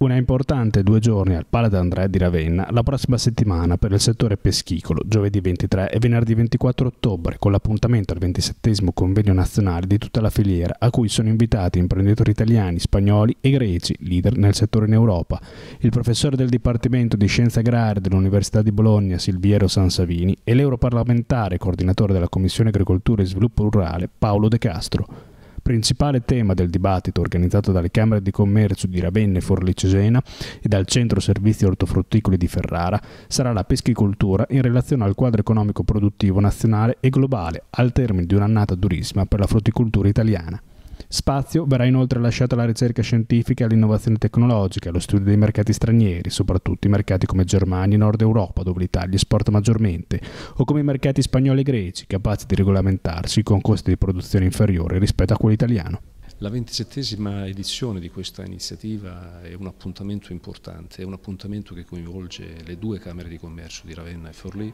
Una importante due giorni al Pala d'Andrea di Ravenna la prossima settimana per il settore peschicolo, giovedì 23 e venerdì 24 ottobre, con l'appuntamento al 27 convegno nazionale di tutta la filiera, a cui sono invitati imprenditori italiani, spagnoli e greci, leader nel settore in Europa. Il professore del Dipartimento di Scienze Agrarie dell'Università di Bologna, Silviero Sansavini, e l'europarlamentare coordinatore della Commissione Agricoltura e Sviluppo Rurale, Paolo De Castro principale tema del dibattito organizzato dalle Camere di Commercio di Ravenna e Forlì Cesena e dal Centro Servizi Ortofrutticoli di Ferrara sarà la peschicoltura in relazione al quadro economico produttivo nazionale e globale al termine di un'annata durissima per la frutticoltura italiana. Spazio verrà inoltre lasciato alla ricerca scientifica e all'innovazione tecnologica, allo studio dei mercati stranieri, soprattutto i mercati come Germania e Nord Europa, dove l'Italia esporta maggiormente, o come i mercati spagnoli e greci, capaci di regolamentarsi con costi di produzione inferiori rispetto a quello italiano. La ventisettesima edizione di questa iniziativa è un appuntamento importante, è un appuntamento che coinvolge le due Camere di Commercio di Ravenna e Forlì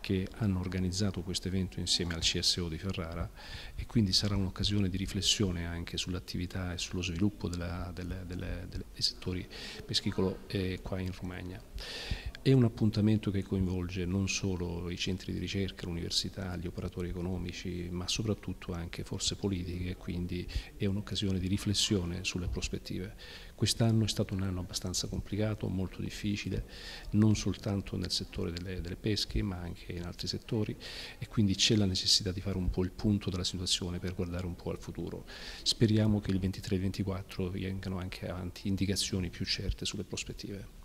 che hanno organizzato questo evento insieme al CSO di Ferrara e quindi sarà un'occasione di riflessione anche sull'attività e sullo sviluppo della, della, della, dei settori peschicolo eh, qua in Romagna. È un appuntamento che coinvolge non solo i centri di ricerca, l'università, gli operatori economici, ma soprattutto anche forze politiche, quindi è un'occasione di riflessione sulle prospettive. Quest'anno è stato un anno abbastanza complicato, molto difficile, non soltanto nel settore delle, delle pesche, ma anche in altri settori e quindi c'è la necessità di fare un po' il punto della situazione per guardare un po' al futuro. Speriamo che il 23 24 vengano anche avanti indicazioni più certe sulle prospettive.